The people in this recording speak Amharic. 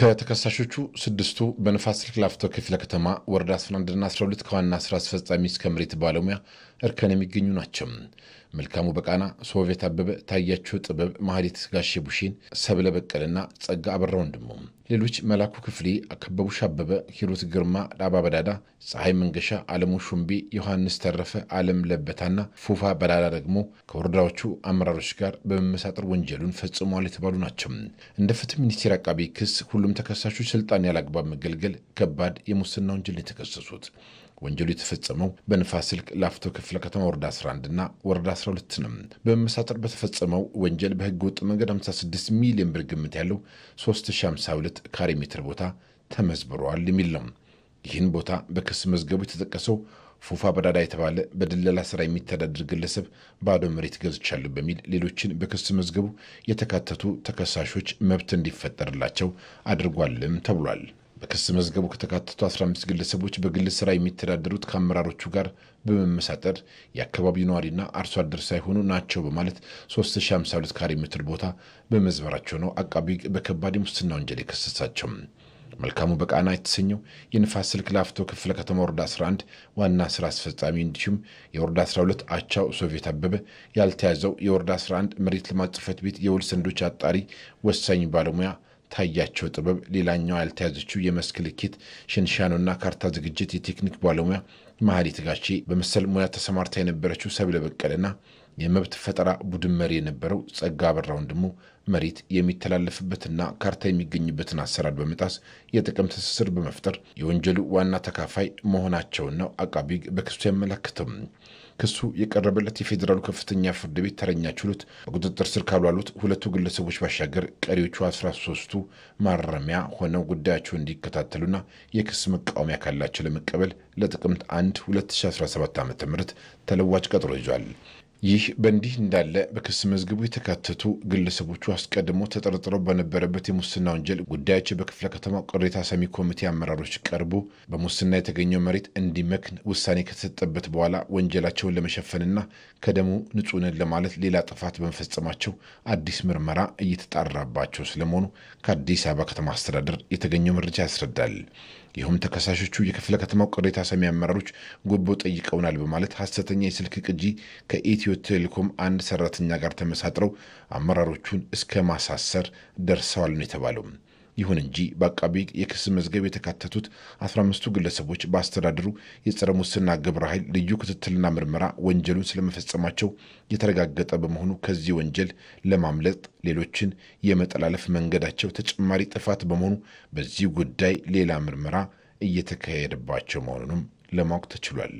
ከተከሳሾቹ ስድስቱ በንፋስ ስልክ ላፍቶ ክፍለ ከተማ ወረዳ 11ና 12 ከዋና ስራ አስፈጻሚ እስከ መሬት ባለሙያ እርከን የሚገኙ ናቸው። መልካሙ በቃና፣ ሶቪየት አበበ፣ ታያቸው ጥበብ፣ ማህሌት ጋሼ ቡሼን፣ ሰብለ በቀልና ጸጋ አበራ ወንድሙ፣ ሌሎች መላኩ ክፍሌ፣ ከበቡሽ አበበ፣ ሂሩት ግርማ፣ ዳባ በዳዳ፣ ፀሐይ መንገሻ፣ አለሙ ሹምቤ፣ ዮሐንስ ተረፈ፣ አለም ለበታና ፉፋ በዳዳ ደግሞ ከወረዳዎቹ አመራሮች ጋር በመመሳጠር ወንጀሉን ፈጽመዋል የተባሉ ናቸው። እንደ ፍትህ ሚኒስቴር አቃቤ ክስ ሁሉም ተከሳሾች ስልጣን ያላግባብ መገልገል፣ ከባድ የሙስና ወንጀል የተከሰሱት ወንጀሉ የተፈጸመው በንፋስ ስልክ ላፍቶ ክፍለ ከተማ ወረዳ 11 እና ወረዳ 12 ነው። በመመሳጠር በተፈጸመው ወንጀል በህገ ወጥ መንገድ 56 ሚሊዮን ብር ግምት ያለው 3052 ካሬ ሜትር ቦታ ተመዝብረዋል የሚል ነው። ይህን ቦታ በክስ መዝገቡ የተጠቀሰው ፉፋ በዳዳ የተባለ በድለላ ስራ የሚተዳደር ግለሰብ ባዶ መሬት ገዝቻለሁ በሚል ሌሎችን በክስ መዝገቡ የተካተቱ ተከሳሾች መብት እንዲፈጠርላቸው አድርጓልም ተብሏል። በክስ መዝገቡ ከተካተቱ 15 ግለሰቦች በግል ስራ የሚተዳደሩት ከአመራሮቹ ጋር በመመሳጠር የአካባቢው ነዋሪና አርሶ አደር ሳይሆኑ ናቸው በማለት 3052 ካሬ ሜትር ቦታ በመዝበራቸው ነው አቃቢ በከባድ ሙስና ወንጀል የከሰሳቸው። መልካሙ በቃና የተሰኘው የንፋስ ስልክ ላፍቶ ክፍለ ከተማ ወረዳ 11 ዋና ስራ አስፈጻሚ እንዲሁም የወረዳ 12 አቻው ሶቪየት አበበ ያልተያዘው የወረዳ 11 መሬት ልማት ጽሕፈት ቤት የውል ሰነዶች አጣሪ ወሳኝ ባለሙያ ታያቸው ጥበብ ሌላኛው ያልተያዘችው የመስክ ልኬት ሽንሻኖና ካርታ ዝግጅት የቴክኒክ ባለሙያ መሀሌት ትጋቼ በመሰል ሙያ ተሰማርታ የነበረችው ሰብለ በቀለና የመብት ፈጠራ ቡድን መሪ የነበረው ጸጋ አበራ ወንድሙ መሬት የሚተላለፍበትና ካርታ የሚገኝበትን አሰራር በመጣስ የጥቅም ትስስር በመፍጠር የወንጀሉ ዋና ተካፋይ መሆናቸውን ነው አቃቢ ሕግ በክሱ ያመላክተው። ክሱ የቀረበለት የፌዴራሉ ከፍተኛ ፍርድ ቤት ተረኛ ችሎት በቁጥጥር ስር ካሏሉት ሁለቱ ግለሰቦች ባሻገር ቀሪዎቹ 13ቱ ማረሚያ ሆነው ጉዳያቸውን እንዲከታተሉና የክስ መቃወሚያ ካላቸው ለመቀበል ለጥቅምት 1 2017 ም ተለዋጭ ቀጥሮ ይዟል። ይህ በእንዲህ እንዳለ በክስ መዝገቡ የተካተቱ ግለሰቦቹ አስቀድሞ ተጠርጥረው በነበረበት የሙስና ወንጀል ጉዳያቸው በክፍለ ከተማው ቅሬታ ሰሚ ኮሚቴ አመራሮች ቀርቦ በሙስና የተገኘው መሬት እንዲመክን ውሳኔ ከተሰጠበት በኋላ ወንጀላቸውን ለመሸፈንና ከደሙ ንጹህነን ለማለት ሌላ ጥፋት በመፈጸማቸው አዲስ ምርመራ እየተጣራባቸው ስለመሆኑ ከአዲስ አበባ ከተማ አስተዳደር የተገኘው መረጃ ያስረዳል። ይኸውም ተከሳሾቹ የክፍለ ከተማው ቅሬታ ሰሚ አመራሮች ጉቦ ጠይቀውናል በማለት ሐሰተኛ የስልክ ቅጂ ከኢትዮ ቴሌኮም አንድ ሰራተኛ ጋር ተመሳጥረው አመራሮቹን እስከ ማሳሰር ደርሰዋል ነው የተባለው። ይሁን እንጂ በአቃቢ የክስ መዝገብ የተካተቱት 15ቱ ግለሰቦች በአስተዳደሩ የጸረ ሙስና ግብረ ኃይል ልዩ ክትትልና ምርመራ ወንጀሉን ስለመፈጸማቸው የተረጋገጠ በመሆኑ ከዚህ ወንጀል ለማምለጥ ሌሎችን የመጠላለፍ መንገዳቸው ተጨማሪ ጥፋት በመሆኑ በዚህ ጉዳይ ሌላ ምርመራ እየተካሄደባቸው መሆኑንም ለማወቅ ተችሏል።